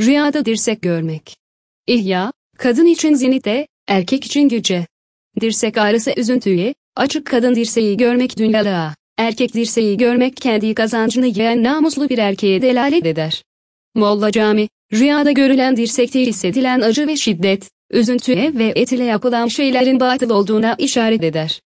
Rüyada dirsek görmek. İhya, kadın için zinite, erkek için güce. Dirsek ağrısı üzüntüyü, açık kadın dirseği görmek dünyalığa, erkek dirseği görmek kendi kazancını yiyen namuslu bir erkeğe delalet eder. Molla Cami, rüyada görülen dirsekte hissedilen acı ve şiddet, üzüntüye ve etile yapılan şeylerin batıl olduğuna işaret eder.